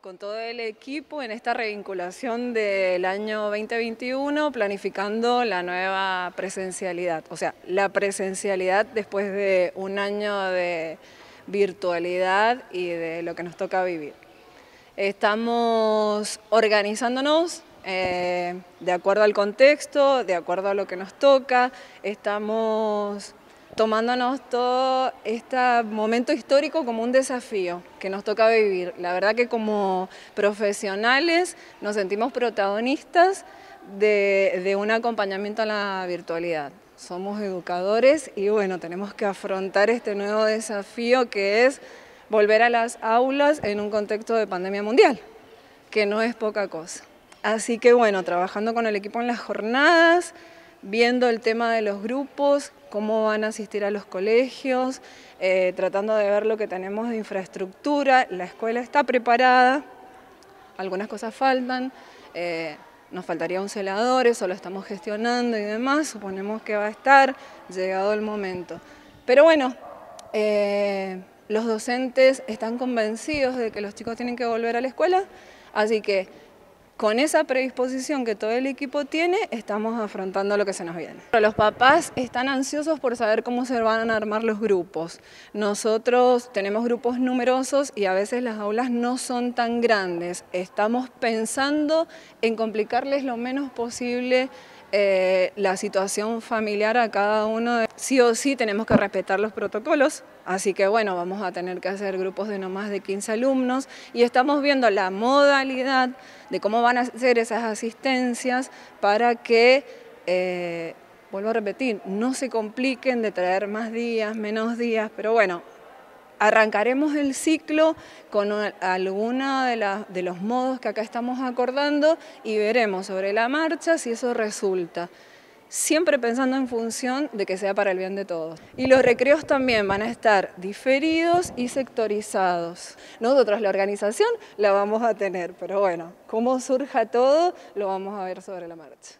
con todo el equipo en esta revinculación del año 2021, planificando la nueva presencialidad, o sea, la presencialidad después de un año de virtualidad y de lo que nos toca vivir. Estamos organizándonos eh, de acuerdo al contexto, de acuerdo a lo que nos toca, estamos tomándonos todo este momento histórico como un desafío que nos toca vivir. La verdad que como profesionales nos sentimos protagonistas de, un acompañamiento a la virtualidad. Somos educadores y bueno, tenemos que afrontar este nuevo desafío que es volver a las aulas en un contexto de pandemia mundial, que no es poca cosa. Así que bueno, trabajando con el equipo en las jornadas, viendo el tema de los grupos, cómo van a asistir a los colegios, eh, tratando de ver lo que tenemos de infraestructura. La escuela está preparada, algunas cosas faltan, eh, nos faltaría un celador, eso lo estamos gestionando y demás, suponemos que va a estar llegado el momento. Pero bueno, eh, los docentes están convencidos de que los chicos tienen que volver a la escuela, así que con esa predisposición que todo el equipo tiene, estamos afrontando lo que se nos viene. Los papás están ansiosos por saber cómo se van a armar los grupos. Nosotros tenemos grupos numerosos y a veces las aulas no son tan grandes. Estamos pensando en complicarles lo menos posible eh, la situación familiar a cada uno. Sí o sí tenemos que respetar los protocolos, así que bueno, vamos a tener que hacer grupos de no más de 15 alumnos y estamos viendo la modalidad de cómo van a ser esas asistencias para que, eh, vuelvo a repetir, no se compliquen de traer más días, menos días, pero bueno, arrancaremos el ciclo con alguna de, los modos que acá estamos acordando y veremos sobre la marcha si eso resulta siempre pensando en función de que sea para el bien de todos. Y los recreos también van a estar diferidos y sectorizados. Nosotros la organización la vamos a tener, pero bueno, cómo surja todo lo vamos a ver sobre la marcha.